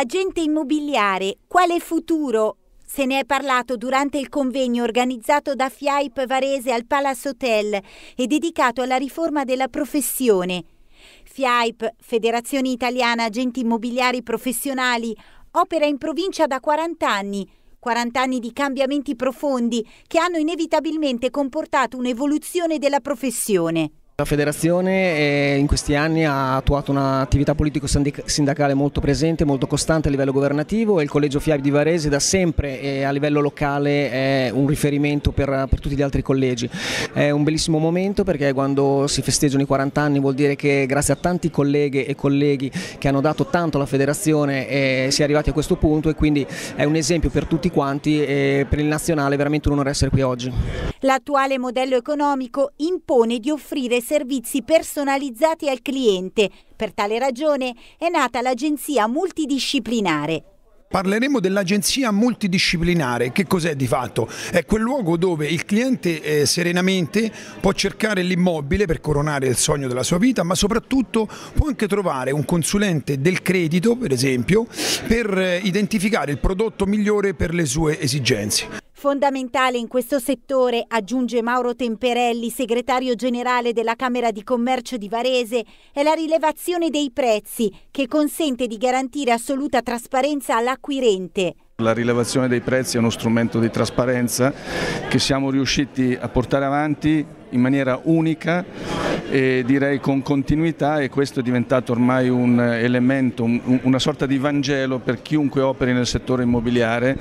Agente immobiliare, quale futuro? Se ne è parlato durante il convegno organizzato da FIAIP Varese al Palace Hotel e dedicato alla riforma della professione. FIAIP, Federazione Italiana Agenti Immobiliari Professionali, opera in provincia da 40 anni 40 anni di cambiamenti profondi che hanno inevitabilmente comportato un'evoluzione della professione. La federazione eh, in questi anni ha attuato un'attività politico-sindacale molto presente, molto costante a livello governativo e il Collegio FIAB di Varese da sempre eh, a livello locale è un riferimento per, per, tutti gli altri collegi. È un bellissimo momento perché quando si festeggiano i 40 anni vuol dire che grazie a tanti colleghe e colleghi che hanno dato tanto alla federazione eh, si è arrivati a questo punto e quindi è un esempio per tutti quanti e per il nazionale è veramente un onore essere qui oggi. L'attuale modello economico impone di offrire servizi personalizzati al cliente. Per tale ragione è nata l'agenzia multidisciplinare Parleremo dell'agenzia multidisciplinare, che cos'è di fatto? È quel luogo dove il cliente eh, serenamente può cercare l'immobile per coronare il sogno della sua vita, ma soprattutto può anche trovare un consulente del credito, per esempio, per eh, identificare il prodotto migliore per le sue esigenze. Fondamentale in questo settore, aggiunge Mauro Temperelli, segretario generale della Camera di Commercio di Varese, è la rilevazione dei prezzi che consente di garantire assoluta trasparenza all'acquirente. La rilevazione dei prezzi è uno strumento di trasparenza che siamo riusciti a portare avanti in maniera unica e direi con continuità e questo è diventato ormai un elemento, una sorta di Vangelo per chiunque operi nel settore immobiliare.